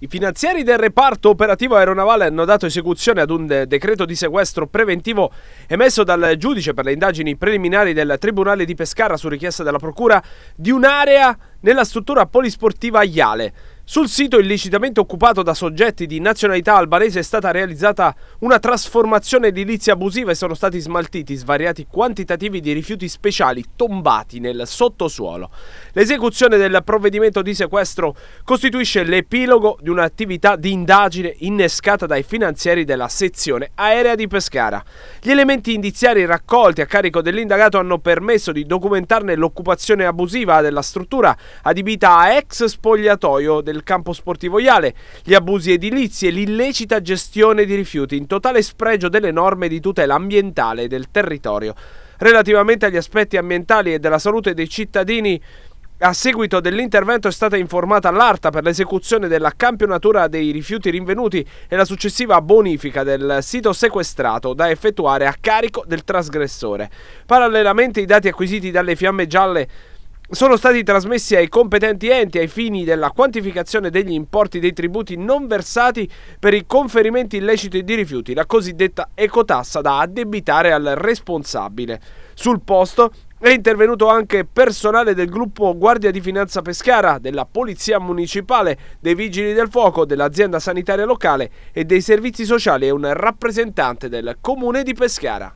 I finanzieri del reparto operativo aeronavale hanno dato esecuzione ad un de- decreto di sequestro preventivo emesso dal giudice per le indagini preliminari del Tribunale di Pescara su richiesta della Procura di un'area nella struttura polisportiva Iale. Sul sito illicitamente occupato da soggetti di nazionalità albanese è stata realizzata una trasformazione edilizia abusiva e sono stati smaltiti svariati quantitativi di rifiuti speciali tombati nel sottosuolo. L'esecuzione del provvedimento di sequestro costituisce l'epilogo di un'attività di indagine innescata dai finanzieri della sezione aerea di Pescara. Gli elementi indiziari raccolti a carico dell'indagato hanno permesso di documentarne l'occupazione abusiva della struttura adibita a ex spogliatoio della del campo sportivo Iale, gli abusi edilizi e l'illecita gestione di rifiuti in totale spregio delle norme di tutela ambientale del territorio. Relativamente agli aspetti ambientali e della salute dei cittadini, a seguito dell'intervento è stata informata l'ARTA per l'esecuzione della campionatura dei rifiuti rinvenuti e la successiva bonifica del sito sequestrato da effettuare a carico del trasgressore. Parallelamente i dati acquisiti dalle fiamme gialle sono stati trasmessi ai competenti enti ai fini della quantificazione degli importi dei tributi non versati per i conferimenti illeciti di rifiuti, la cosiddetta ecotassa da addebitare al responsabile. Sul posto è intervenuto anche personale del gruppo Guardia di Finanza Pescara, della Polizia Municipale, dei Vigili del Fuoco, dell'azienda sanitaria locale e dei servizi sociali e un rappresentante del Comune di Pescara.